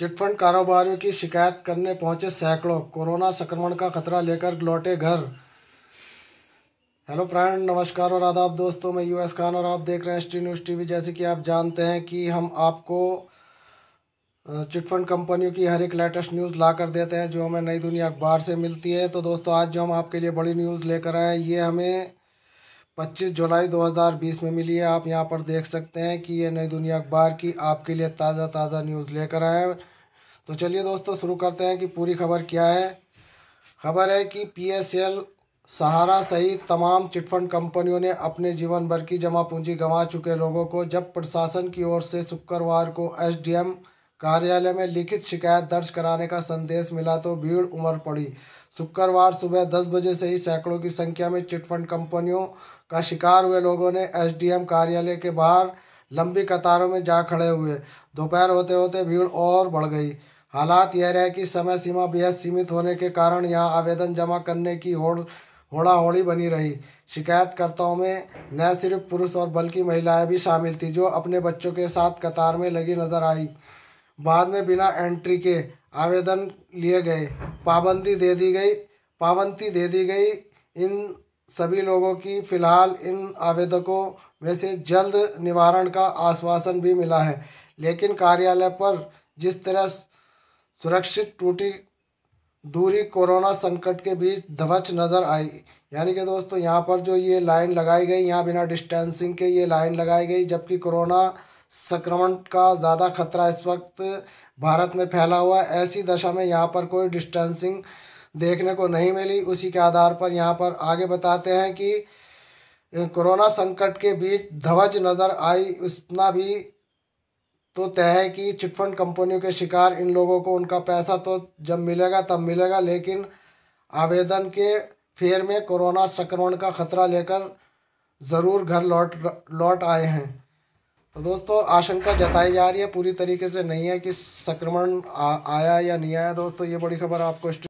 chit fund कारोबारियों की शिकायत करने पहुंचे सैकड़ों कोरोना संक्रमण का खतरा लेकर लौटे घर हेलो फ्रेंड नमस्कार और आदाब दोस्तों मैं यूएस खान और आप देख रहे हैं स्टी न्यूज़ टीवी जैसे कि आप जानते हैं कि हम आपको चिटफंड कंपनियों की हर एक लेटेस्ट न्यूज़ ला कर देते हैं जो हमें नई दुनिया अखबार से मिलती है तो दोस्तों आज जो हम आपके लिए बड़ी न्यूज़ लेकर आए ये हमें 25 जुलाई 2020 में मिली है आप यहाँ पर देख सकते हैं कि ये नई दुनिया अखबार की आपके लिए ताज़ा ताज़ा न्यूज़ लेकर आए हैं तो चलिए दोस्तों शुरू करते हैं कि पूरी खबर क्या है खबर है कि पी एस एल सहारा सहित तमाम चिटफंड कंपनियों ने अपने जीवन भर की जमा पूंजी गंवा चुके लोगों को जब प्रशासन की ओर से शुक्रवार को एसडीएम डी कार्यालय में लिखित शिकायत दर्ज कराने का संदेश मिला तो भीड़ उमड़ पड़ी शुक्रवार सुबह दस बजे से ही सैकड़ों की संख्या में चिटफंड कंपनियों का शिकार हुए लोगों ने एसडीएम कार्यालय के बाहर लंबी कतारों में जा खड़े हुए दोपहर होते होते भीड़ और बढ़ गई हालात यह रहे कि समय सीमा बेहद सीमित होने के कारण यहाँ आवेदन जमा करने की होड़ होड़ा होड़ी बनी रही शिकायतकर्ताओं में न सिर्फ पुरुष और बल्कि महिलाएं भी शामिल थी जो अपने बच्चों के साथ कतार में लगी नजर आई बाद में बिना एंट्री के आवेदन लिए गए पाबंदी दे दी गई पाबंदी दे दी गई इन सभी लोगों की फ़िलहाल इन आवेदकों में से जल्द निवारण का आश्वासन भी मिला है लेकिन कार्यालय पर जिस तरह सुरक्षित टूटी दूरी कोरोना संकट के बीच ध्वच नज़र आई यानी कि दोस्तों यहाँ पर जो ये लाइन लगाई गई यहाँ बिना डिस्टेंसिंग के ये लाइन लगाई गई जबकि कोरोना संक्रमण का ज़्यादा खतरा इस वक्त भारत में फैला हुआ है ऐसी दशा में यहाँ पर कोई डिस्टेंसिंग देखने को नहीं मिली उसी के आधार पर यहाँ पर आगे बताते हैं कि कोरोना संकट के बीच ध्वज नज़र आई उतना भी तो तय है कि चिटफंड कंपनियों के शिकार इन लोगों को उनका पैसा तो जब मिलेगा तब मिलेगा लेकिन आवेदन के फेर में कोरोना संक्रमण का खतरा लेकर ज़रूर घर लौट लौट आए हैं तो दोस्तों आशंका जताई जा रही है पूरी तरीके से नहीं है कि संक्रमण आया या नहीं आया दोस्तों ये बड़ी खबर आपको